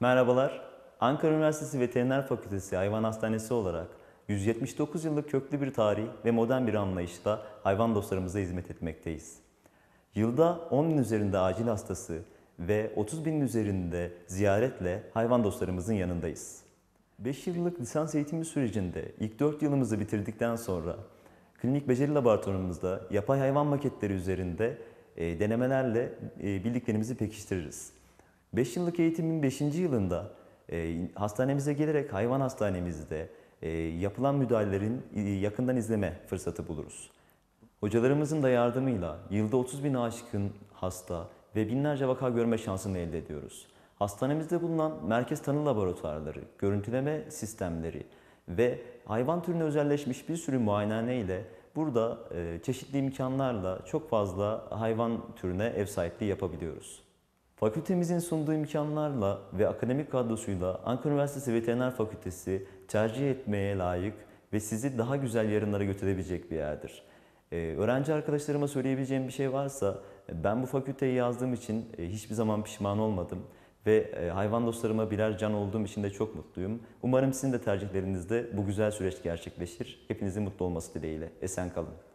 Merhabalar, Ankara Üniversitesi Veteriner Fakültesi Hayvan Hastanesi olarak 179 yıllık köklü bir tarih ve modern bir anlayışla hayvan dostlarımıza hizmet etmekteyiz. Yılda 10 bin üzerinde acil hastası ve 30 binin üzerinde ziyaretle hayvan dostlarımızın yanındayız. 5 yıllık lisans eğitimi sürecinde ilk 4 yılımızı bitirdikten sonra klinik beceri laboratuvarımızda yapay hayvan maketleri üzerinde e, denemelerle e, bildiklerimizi pekiştiririz. 5 yıllık eğitimin 5. yılında e, hastanemize gelerek hayvan hastanemizde e, yapılan müdahalelerin e, yakından izleme fırsatı buluruz. Hocalarımızın da yardımıyla yılda 30 bin aşkın hasta ve binlerce vaka görme şansını elde ediyoruz. Hastanemizde bulunan merkez tanı laboratuvarları, görüntüleme sistemleri ve hayvan türüne özelleşmiş bir sürü muayenehane ile burada e, çeşitli imkanlarla çok fazla hayvan türüne ev sahipliği yapabiliyoruz. Fakültemizin sunduğu imkanlarla ve akademik kadrosuyla Ankara Üniversitesi Veteriner Fakültesi tercih etmeye layık ve sizi daha güzel yarınlara götürebilecek bir yerdir. Ee, öğrenci arkadaşlarıma söyleyebileceğim bir şey varsa ben bu fakülteyi yazdığım için e, hiçbir zaman pişman olmadım ve e, hayvan dostlarıma birer can olduğum için de çok mutluyum. Umarım sizin de tercihlerinizde bu güzel süreç gerçekleşir. Hepinizin mutlu olması dileğiyle. Esen kalın.